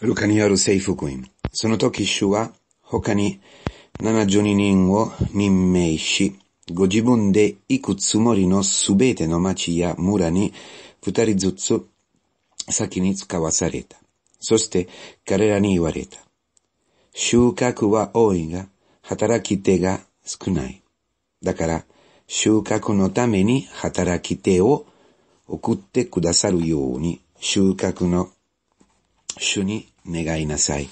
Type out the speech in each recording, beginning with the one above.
ルカによる征服員。その時主は他に7二人を任命し、ご自分で行くつもりのすべての町や村に二人ずつ先に使わされた。そして彼らに言われた。収穫は多いが、働き手が少ない。だから、収穫のために働き手を送ってくださるように、収穫の主に願いなさい。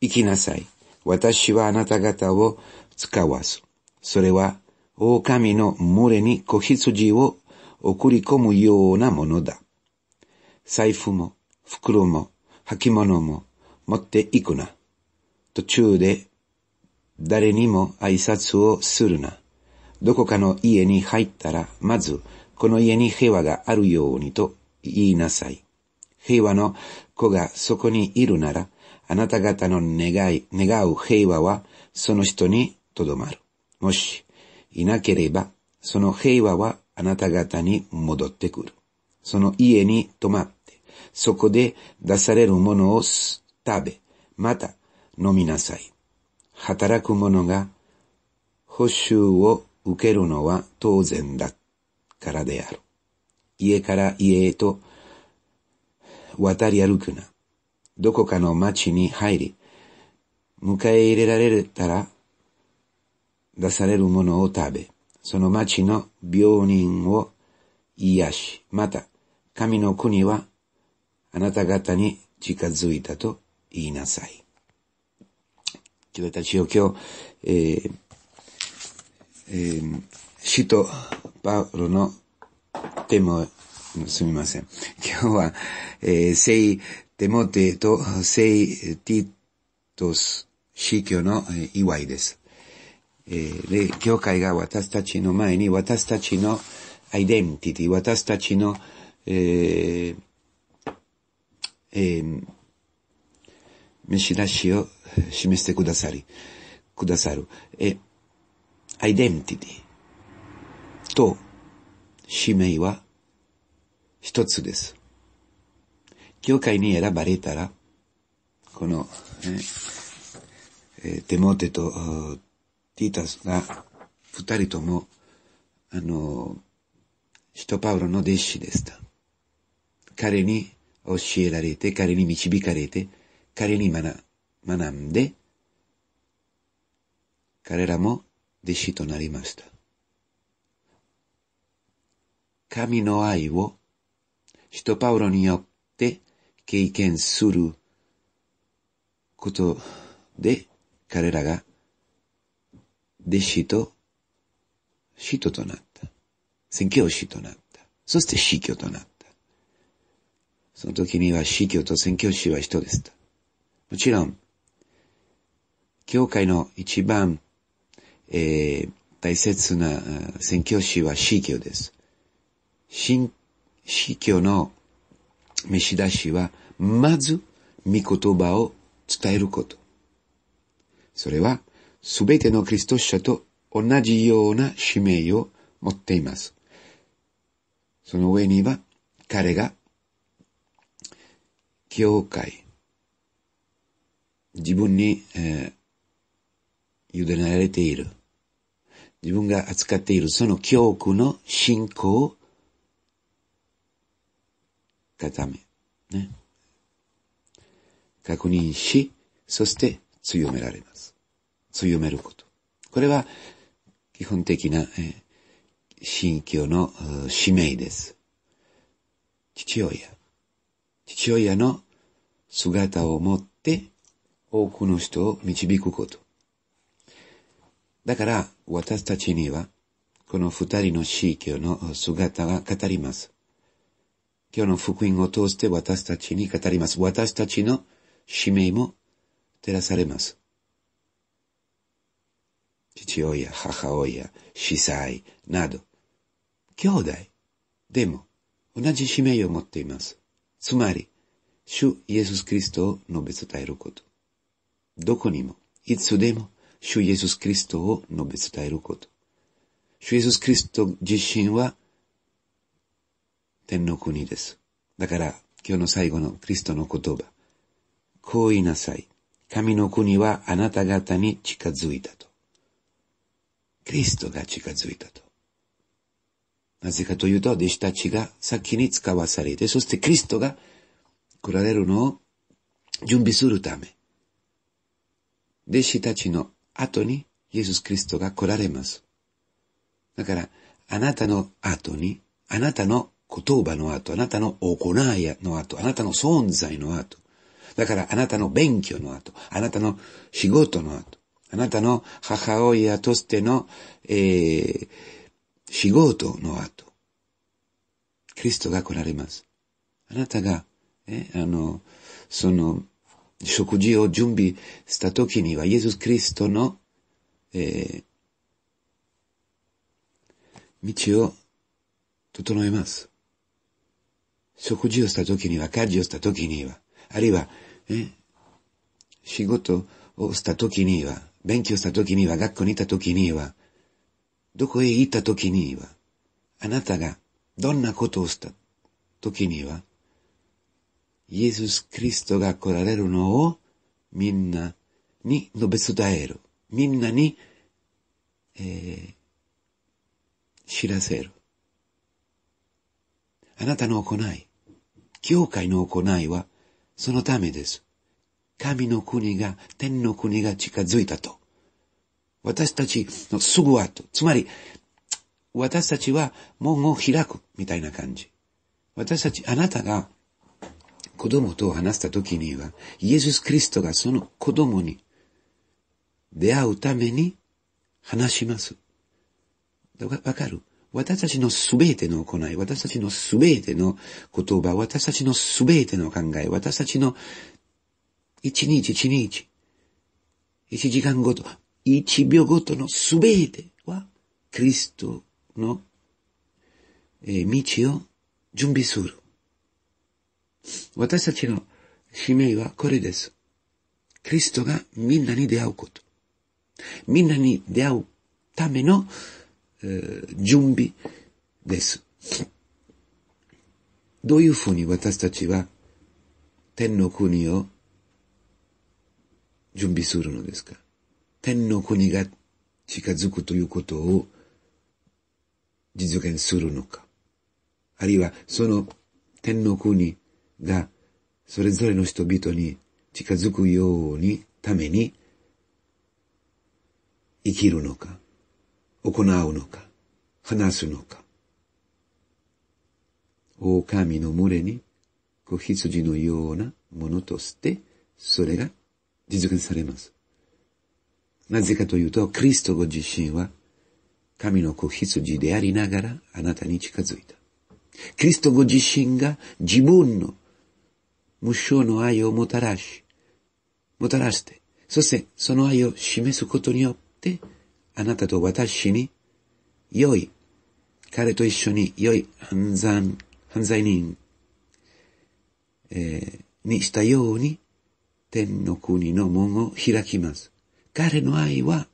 生きなさい。私はあなた方を使わず。それは、狼の群れに子羊を送り込むようなものだ。財布も、袋も、履物も持っていくな。途中で誰にも挨拶をするな。どこかの家に入ったら、まず、この家に平和があるようにと言いなさい。平和の子がそこにいるなら、あなた方の願い、願う平和はその人にとどまる。もし、いなければ、その平和はあなた方に戻ってくる。その家に泊まって、そこで出されるものを食べ、また飲みなさい。働く者が補修を受けるのは当然だからである。家から家へと渡り歩くな。どこかの町に入り、迎え入れられたら、出されるものを食べ、その町の病人を癒し、また、神の国はあなた方に近づいたと言いなさい。自分たちを今日、えーえー、死とパウロの手もすみません。今日は、えー、聖テモテと聖ティトス死去の祝いです。えー、で、教会が私たちの前に私たちのアイデンティティ、私たちの、えー、えー、召し出しを示してくださり、くださる。え、アイデンティティと使命は一つです。教会に選ばれたら、この、ね、えテモテとティータスが二人とも、あの、シトパウロの弟子でした。彼に教えられて、彼に導かれて、彼に学んで、彼らも弟子となりました。神の愛を人パウロによって経験することで彼らが弟子と使徒となった。宣教師となった。そして死去となった。その時には死去と宣教師は人でした。もちろん、教会の一番、えー、大切な宣教師は死去です。信司教の召し出しは、まず、御言葉を伝えること。それは、すべてのクリスト者と同じような使命を持っています。その上には、彼が、教会、自分に、えー、委ねられている。自分が扱っているその教区の信仰を固め、ね、確認し、そして強められます。強めること。これは基本的な、えー、信教の使命です。父親。父親の姿を持って多くの人を導くこと。だから私たちにはこの二人の宗教の姿が語ります。今日の福音を通して私たちに語ります。私たちの使命も照らされます。父親、母親、司祭など、兄弟でも同じ使命を持っています。つまり、主イエス・キリストを述べ伝えること。どこにも、いつでも、主イエス・キリストを述べ伝えること。主イエス・キリスト自身は、天の国です。だから、今日の最後のクリストの言葉。こう言いなさい。神の国はあなた方に近づいたと。クリストが近づいたと。なぜかというと、弟子たちが先に使わされて、そしてクリストが来られるのを準備するため、弟子たちの後にイエス・クリストが来られます。だから、あなたの後に、あなたの言葉の後、あなたの行いの後、あなたの存在の後、だからあなたの勉強の後、あなたの仕事の後、あなたの母親としての、えー、仕事の後、キリストが来られます。あなたが、え、あの、その、食事を準備した時には、イエス・キリストの、えー、道を整えます。食事をした時には、家事をした時には、あるいは、え、仕事をした時には、勉強した時には、学校にいた時には、どこへ行った時には、あなたがどんなことをした時には、イエス・クリストが来られるのをみんなに述べ伝える。みんなに、えー、知らせる。あなたの行い、教会の行いは、そのためです。神の国が、天の国が近づいたと。私たちのすぐ後、つまり、私たちは門を開く、みたいな感じ。私たち、あなたが子供と話した時には、イエス・クリストがその子供に出会うために話します。わかる私たちのすべての行い、私たちのすべての言葉、私たちのすべての考え、私たちの一日一日、一時間ごと、一秒ごとのすべては、キリストの、えー、道を準備する。私たちの使命はこれです。キリストがみんなに出会うこと。みんなに出会うための準備です。どういうふうに私たちは天の国を準備するのですか天の国が近づくということを実現するのかあるいはその天の国がそれぞれの人々に近づくようにために生きるのか行うのか、話すのか。狼の群れに子羊のようなものとして、それが実現されます。なぜかというと、クリストご自身は、神の子羊でありながら、あなたに近づいた。クリストご自身が自分の無償の愛をもたらし、もたらして、そしてその愛を示すことによって、あなたと私に良い、彼と一緒に良い犯罪犯罪人、えー、にしたように天の国の門を開きます。彼の愛は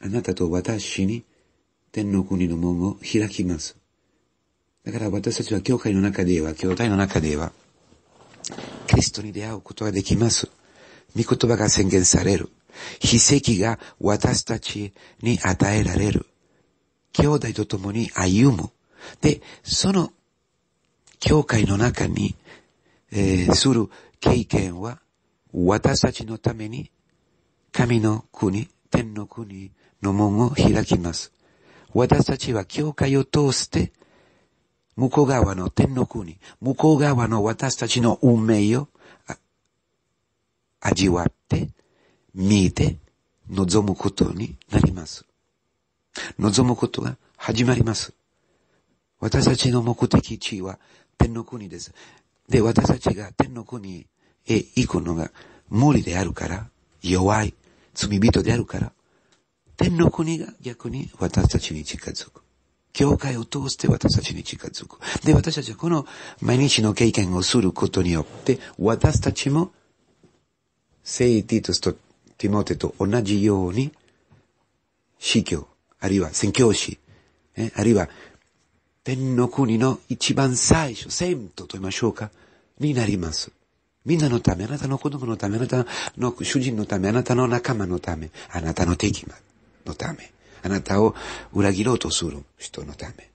あなたと私に天の国の門を開きます。だから私たちは教会の中では、教会の中では、キリストに出会うことができます。御言葉が宣言される。秘跡が私たちに与えられる。兄弟と共に歩む。で、その教会の中に、えー、する経験は私たちのために神の国、天の国の門を開きます。私たちは教会を通して向こう側の天の国、向こう側の私たちの運命を味わって見えて望むことになります。望むことが始まります。私たちの目的地は天の国です。で、私たちが天の国へ行くのが無理であるから、弱い、罪人であるから、天の国が逆に私たちに近づく。教会を通して私たちに近づく。で、私たちはこの毎日の経験をすることによって、私たちも聖ティトスとティモテと同じように、死教、あるいは宣教師、あるいは天の国の一番最初、先頭と言いましょうか、になります。みんなのため、あなたの子供のため、あなたの主人のため、あなたの仲間のため、あなたの敵のため、あなたを裏切ろうとする人のため。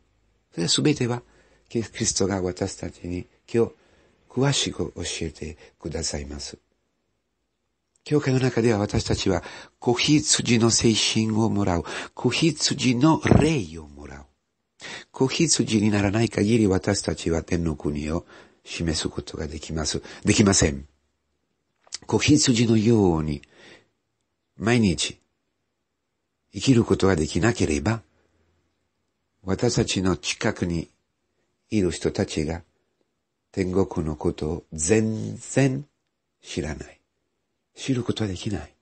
それすべては、キリストが私たちに今日詳しく教えてくださいます。教会の中では私たちは、子羊の精神をもらう。子羊の霊をもらう。子羊にならない限り私たちは天の国を示すことができます。できません。子羊のように、毎日、生きることができなければ、私たちの近くにいる人たちが、天国のことを全然知らない。知ることはできない。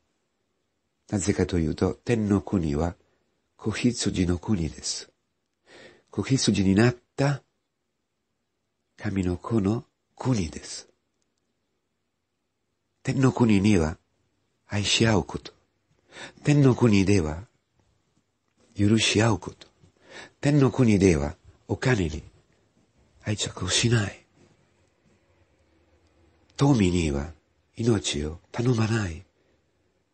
なぜかというと、天の国は子羊の国です。子羊になった神の子の国です。天の国には愛し合うこと。天の国では許し合うこと。天の国ではお金に愛着をしない。富には命を頼まない。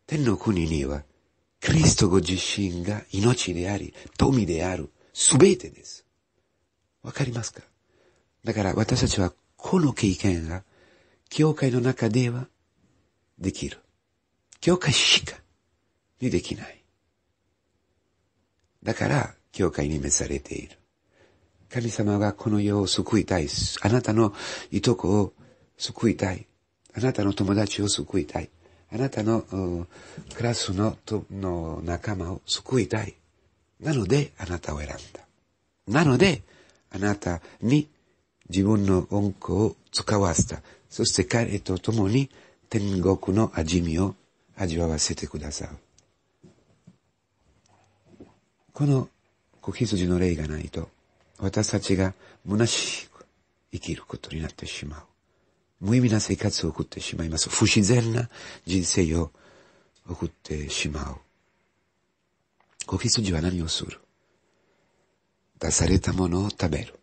天の国には、クリストご自身が命であり、富である、すべてです。わかりますかだから私たちはこの経験が、教会の中ではできる。教会しかにできない。だから、教会に召されている。神様がこの世を救いたい。あなたのいとこを救いたい。あなたの友達を救いたい。あなたのクラスのの仲間を救いたい。なので、あなたを選んだ。なので、あなたに自分の恩符を使わせた。そして彼と共に天国の味見を味わわせてください。この子羊の霊がないと、私たちが虚しく生きることになってしまう。無意味な生活を送ってしまいます。不自然な人生を送ってしまう。子羊は何をする出されたものを食べる。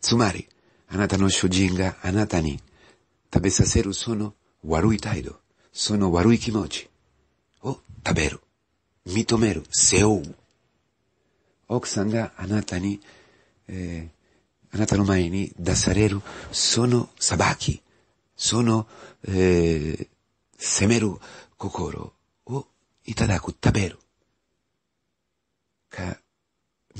つまり、あなたの主人があなたに食べさせるその悪い態度、その悪い気持ちを食べる。認める。背負う。奥さんがあなたに、えー、あなたの前に出されるその裁き、その、えー、責める心をいただく、食べる。か、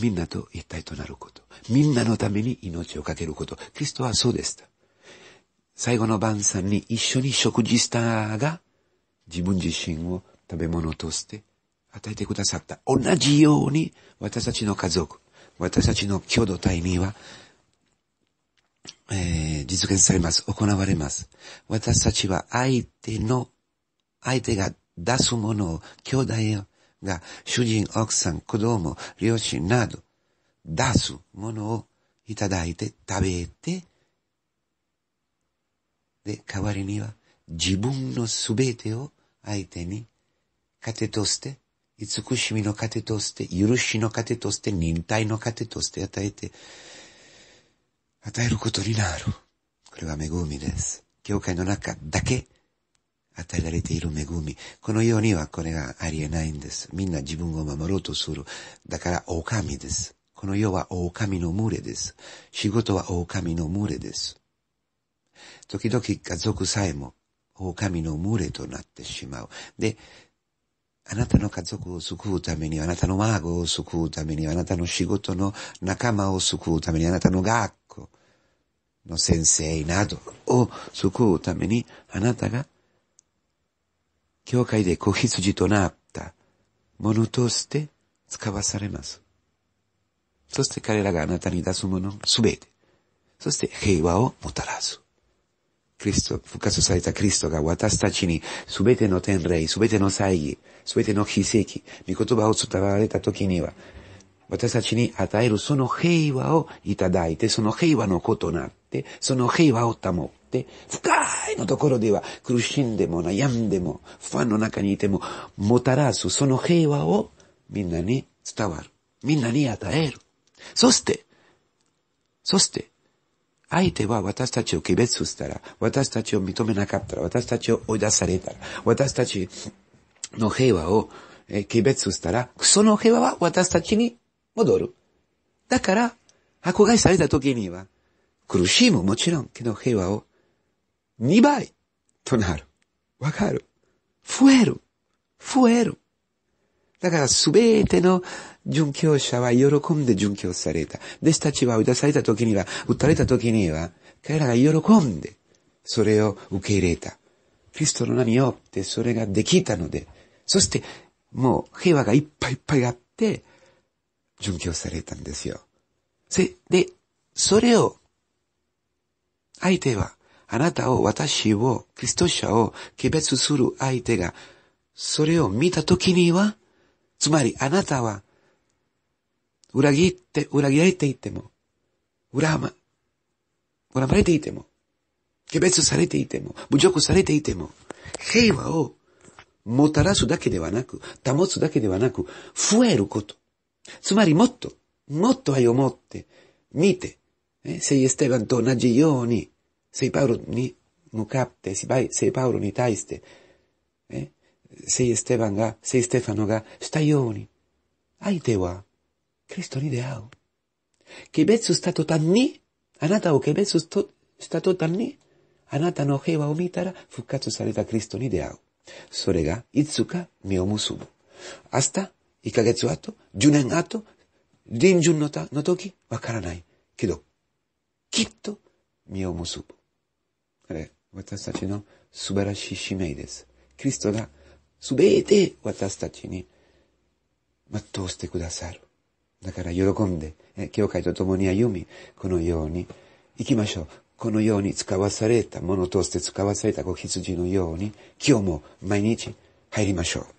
みんなと一体となること。みんなのために命をかけること。キリストはそうでした。最後の晩餐に一緒に食事したが、自分自身を食べ物として与えてくださった。同じように私たちの家族、私たちの共同体にはえー、実現されます。行われます。私たちは相手の、相手が出すものを、兄弟が、主人、奥さん、子供、両親など、出すものをいただいて食べて、で、代わりには自分のすべてを相手に糧として、慈しみの糧として、許しの糧として、忍耐の糧として与えて、与えることになる。これは恵みです。教会の中だけ与えられている恵み。このようにはこれがありえないんです。みんな自分を守ろうとする。だから狼です。この世は狼の群れです。仕事は狼の群れです。時々家族さえも狼の群れとなってしまう。で、あなたの家族を救うために、あなたの孫を救うために、あなたの仕事の仲間を救うために、あなたの学の先生などを救うために、あなたが、教会で子羊となったものとして使わされます。そして彼らがあなたに出すものすべて。そして平和をもたらす。クリスト、復活されたクリストが私たちにすべての天礼、すべての祭儀、すべての奇跡、御言葉を伝われた時には、私たちに与えるその平和をいただいて、その平和のことなっ、その平和を保って、深いのところでは苦しんでも悩んでも、不安の中にいても、もたらすその平和をみんなに伝わる。みんなに与える。そして、そして、相手は私たちを区別したら、私たちを認めなかったら、私たちを追い出されたら、私たちの平和を、えー、区別したら、その平和は私たちに戻る。だから、迫害された時には、苦しいももちろん、けど平和を2倍となる。わかる増える増えるだからすべての殉教者は喜んで殉教された。弟子たちは打たされた時には、打たれた時には、彼らが喜んで、それを受け入れた。キリストの名によってそれができたので、そして、もう平和がいっぱいいっぱいあって、殉教されたんですよ。で、それを相手は、あなたを、私を、キリスト者を区別する相手が、それを見たときには、つまりあなたは、裏切って、裏切られていても、恨ま、恨まれていても、区別されていても、侮辱されていても、平和をもたらすだけではなく、保つだけではなく、増えること。つまりもっと、もっと愛を持って、見て、聖イエステバンと同じように、聖パウロに向かって、聖パウロに対して、聖イエステバンが、聖ステファノがしたように、相手は、クリストに出会う。ツスタトタンに、あなたをツスしたタンに、あなたの平和を見たら復活されたクリストに出会う。それが、いつか実を結ぶ。明日、1ヶ月後、10年後、臨順の時、わからない。けど、きっと実を結ぶ。これ、私たちの素晴らしい使命です。キリストがすべて私たちに全うしてくださる。だから喜んで、教会と共に歩み、このように行きましょう。このように使わされたものとして使わされた子羊のように、今日も毎日入りましょう。